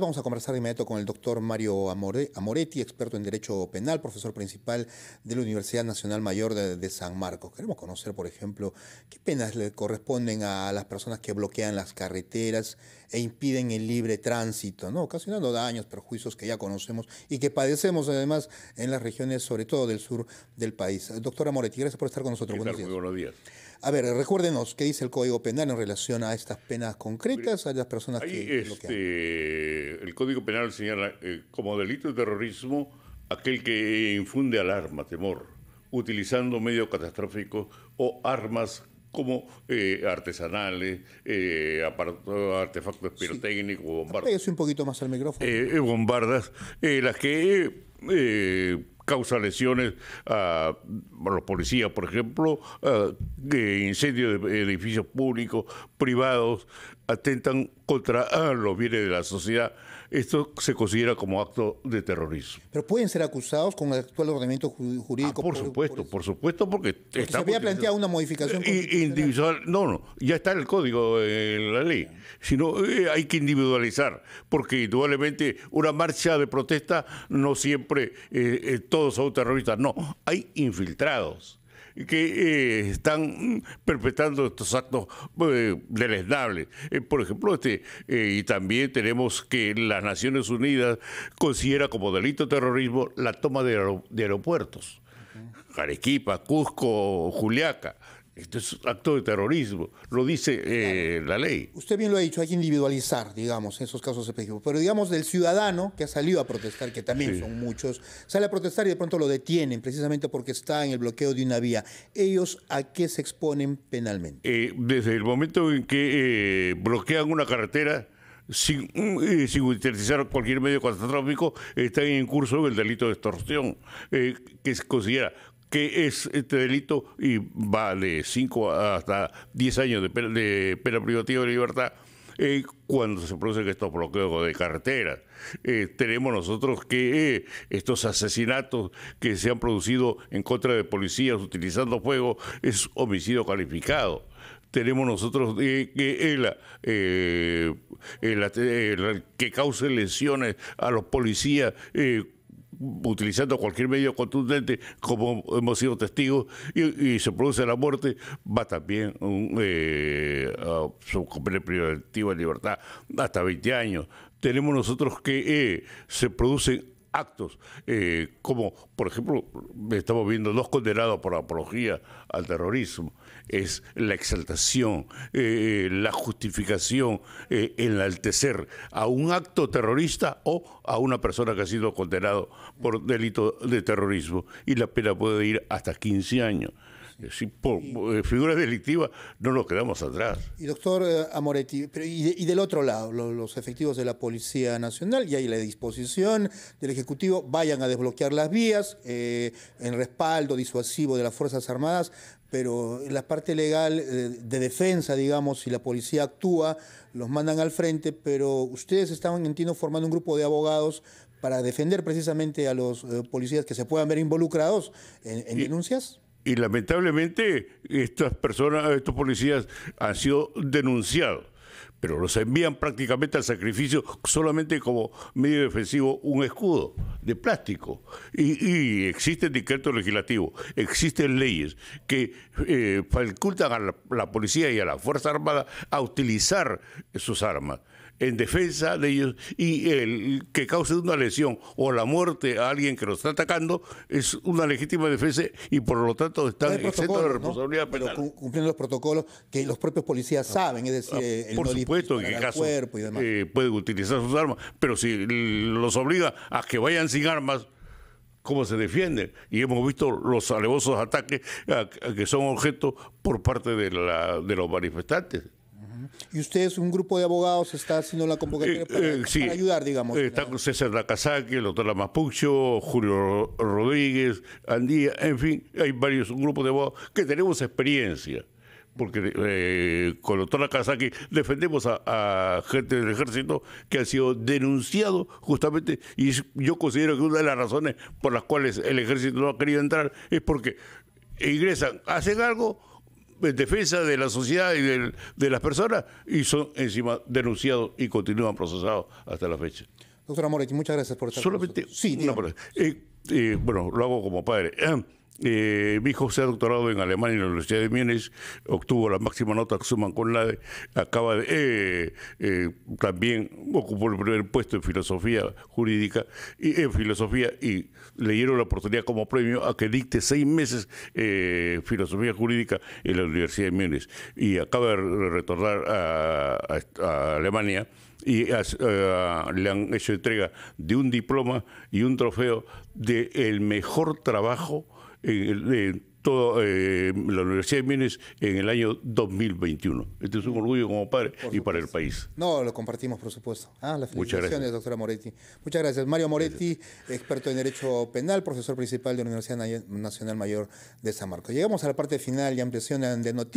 Vamos a conversar de inmediato con el doctor Mario Amoretti, experto en Derecho Penal, profesor principal de la Universidad Nacional Mayor de, San Marcos. Queremos conocer, por ejemplo, qué penas le corresponden a las personas que bloquean las carreteras e impiden el libre tránsito, ¿no? ocasionando daños, perjuicios que ya conocemos y que padecemos además en las regiones, sobre todo del sur del país. Doctor Amoretti, gracias por estar con nosotros. Buenos días. buenos días. A ver, recuérdenos qué dice el Código Penal en relación a estas penas concretas, a las personas que... Este, eh, el Código Penal señala eh, como delito de terrorismo aquel que infunde alarma, temor, utilizando medios catastróficos o armas como eh, artesanales, eh, artefactos pirotécnicos, o bombardas. un poquito más al micrófono. bombardas, las que causa lesiones a, los policías, por ejemplo, incendios de edificios públicos, privados, atentan contra ah, los bienes de la sociedad esto se considera como acto de terrorismo. Pero pueden ser acusados con el actual ordenamiento jurídico. Ah, por, supuesto, por, supuesto, porque, se había planteado una modificación eh, individual. No, no, ya está en el código, en la ley. Sino eh, hay que individualizar, porque indudablemente una marcha de protesta no siempre eh, todos son terroristas. No, hay infiltrados que eh, están mm, perpetrando estos actos eh, deleznables. Eh, por ejemplo, este, y también tenemos que las Naciones Unidas considera como delito terrorismo la toma de, aeropuertos. Arequipa, Cusco, Juliaca. Esto es acto de terrorismo, lo dice eh, la ley. Usted bien lo ha dicho, hay que individualizar, digamos, esos casos específicos. Pero digamos del ciudadano que ha salido a protestar, que también son muchos, sale a protestar y de pronto lo detienen precisamente porque está en el bloqueo de una vía. ¿Ellos a qué se exponen penalmente? Eh, desde el momento en que eh, bloquean una carretera, sin, utilizar cualquier medio catastrófico, están en curso el delito de extorsión, que se considera que es este delito y vale de 5 hasta 10 años de, pena, privativa de libertad eh, cuando se producen estos bloqueos de carreteras. Eh, tenemos nosotros que eh, estos asesinatos que se han producido en contra de policías utilizando fuego es homicidio calificado tenemos nosotros que el, que cause lesiones a los policías utilizando cualquier medio contundente, como hemos sido testigos, y, se produce la muerte, va también un, eh, a su periodo de libertad hasta 20 años. Tenemos nosotros que eh, se producen actos, eh, como por ejemplo, estamos viendo dos condenados por apología al terrorismo, es la exaltación, eh, la justificación, el eh, enaltecer a un acto terrorista o a una persona que ha sido condenado por delito de terrorismo y la pena puede ir hasta 15 años. Eh, si por y, eh, figuras delictivas no nos quedamos atrás. Y doctor eh, Amoretti, y, del otro lado, los, efectivos de la Policía Nacional, y hay la disposición del Ejecutivo, vayan a desbloquear las vías en respaldo disuasivo de las Fuerzas Armadas, pero la parte legal de, defensa, digamos, si la policía actúa, los mandan al frente, pero ustedes estaban, entiendo, formando un grupo de abogados para defender precisamente a los policías que se puedan ver involucrados en, denuncias? Y lamentablemente estas personas, estos policías han sido denunciados, pero los envían prácticamente al sacrificio solamente como medio defensivo, un escudo de plástico. Y, y existen decretos legislativos, existen leyes que eh, facultan a la, la policía y a la Fuerza Armada a utilizar sus armas en defensa de ellos y el que cause una lesión o la muerte a alguien que los está atacando es una legítima defensa y por lo tanto están exentos de responsabilidad penal. Pero cumpliendo los protocolos que los propios policías ah, saben, es decir, ah, eh, el por supuesto, en eh, pueden utilizar sus armas, pero si los obliga a que vayan sin armas cómo se defienden. Y hemos visto los alevosos ataques ah, que son objeto por parte de, la, de los manifestantes. Y ustedes, un grupo de abogados, está haciendo la convocatoria eh, para, eh, ayudar, digamos. Eh, está con César Nakazaki, el doctor Lamapucho, Julio Rodríguez, Andía, en fin, hay varios grupos de abogados que tenemos experiencia porque con el doctor defendemos a, gente del ejército que ha sido denunciado justamente y yo considero que una de las razones por las cuales el ejército no ha querido entrar es porque ingresan, hacen algo, en defensa de la sociedad y de las personas y son encima denunciados y continúan procesados hasta la fecha. Doctora Moretti, muchas gracias por estar Solamente eh, eh, bueno, lo hago como padre. Eh, eh, mi hijo se ha doctorado en Alemania en la Universidad de Múnich, obtuvo la máxima nota que suman con la de, acaba de, eh, eh, también ocupó el primer puesto en filosofía jurídica y en filosofía y le dieron la oportunidad como premio a que dicte seis meses eh, filosofía jurídica en la Universidad de Múnich y acaba de retornar a, Alemania y le han hecho entrega de un diploma y un trofeo de el mejor trabajo en, toda eh, la Universidad de Mines en el año 2021. Este es un orgullo como padre y para el país. No, lo compartimos, por supuesto. Ah, las doctora Moretti. Muchas gracias. Mario Moretti, experto en Derecho Penal, profesor principal de la Universidad Nacional Mayor de San Marcos. Llegamos a la parte final y ampliación de noticias.